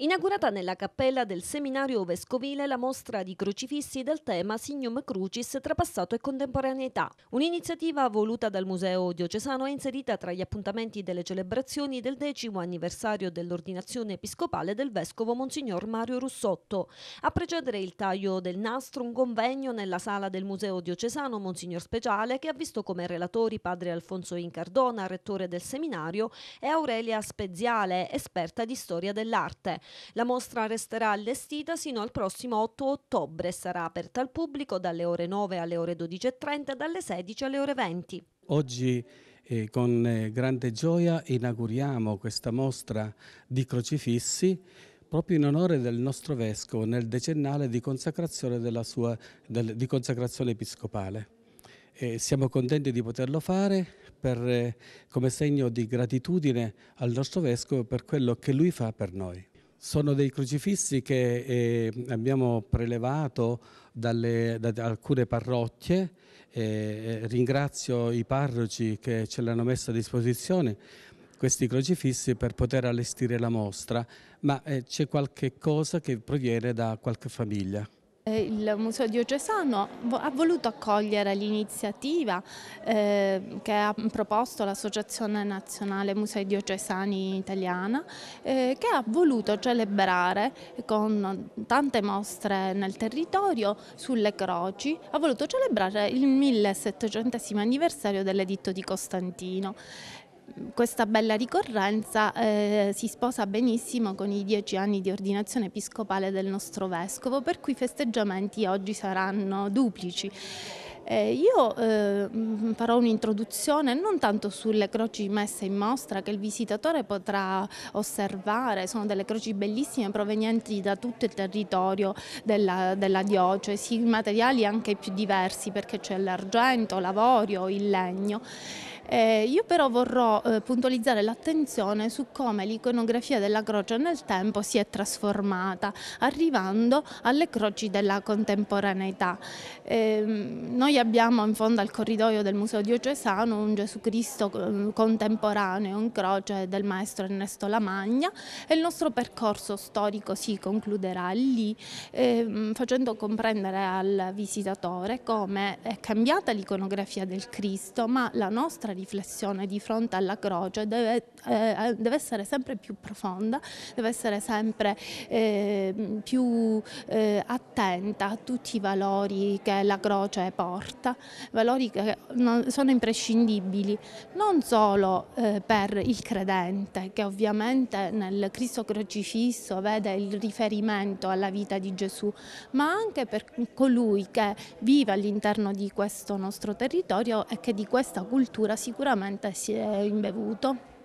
Inaugurata nella cappella del seminario vescovile la mostra di crocifissi dal tema Signum Crucis trapassato e contemporaneità. Un'iniziativa voluta dal Museo Diocesano è inserita tra gli appuntamenti delle celebrazioni del decimo anniversario dell'ordinazione episcopale del vescovo Monsignor Mario Russotto. A precedere il taglio del nastro un convegno nella sala del Museo Diocesano Monsignor Speciale che ha visto come relatori padre Alfonso Incardona, rettore del seminario, e Aurelia Speziale, esperta di storia dell'arte. La mostra resterà allestita sino al prossimo 8 ottobre e sarà aperta al pubblico dalle ore 9 alle ore 12.30 dalle 16 alle ore 20. Oggi eh, con eh, grande gioia inauguriamo questa mostra di crocifissi proprio in onore del nostro Vescovo nel decennale di consacrazione, sua, del, di consacrazione episcopale. Eh, siamo contenti di poterlo fare per, eh, come segno di gratitudine al nostro Vescovo per quello che lui fa per noi. Sono dei crocifissi che eh, abbiamo prelevato dalle, da, alcune parrocchie, eh, eh, ringrazio i parroci che ce l'hanno messo a disposizione questi crocifissi per poter allestire la mostra, ma eh, c'è qualche cosa che proviene da qualche famiglia. Eh, il Museo Diocesano ha voluto accogliere l'iniziativa eh, che ha proposto l'Associazione Nazionale Musei Diocesani Italiana eh, che ha voluto celebrare con tante mostre nel territorio sulle croci, ha voluto celebrare il 1700 anniversario dell'editto di Costantino questa bella ricorrenza eh, si sposa benissimo con i dieci anni di ordinazione episcopale del nostro vescovo, per cui i festeggiamenti oggi saranno duplici. Eh, io eh, farò un'introduzione non tanto sulle croci messe in mostra che il visitatore potrà osservare, sono delle croci bellissime provenienti da tutto il territorio della, della diocesi, materiali anche più diversi perché c'è l'argento, l'avorio, il legno. Eh, io però vorrò eh, puntualizzare l'attenzione su come l'iconografia della croce nel tempo si è trasformata, arrivando alle croci della contemporaneità. Eh, noi abbiamo in fondo al corridoio del Museo Diocesano un Gesù Cristo eh, contemporaneo in croce del maestro Ernesto Lamagna e il nostro percorso storico si concluderà lì, ehm, facendo comprendere al visitatore come è cambiata l'iconografia del Cristo, ma la nostra riflessione di fronte alla croce deve, eh, eh, deve essere sempre più profonda, deve essere sempre eh, più eh, attenta a tutti i valori che la croce porta, valori che non, sono imprescindibili non solo eh, per il credente che ovviamente nel Cristo crocifisso vede il riferimento alla vita di Gesù, ma anche per colui che vive all'interno di questo nostro territorio e che di questa cultura si sicuramente si è imbevuto.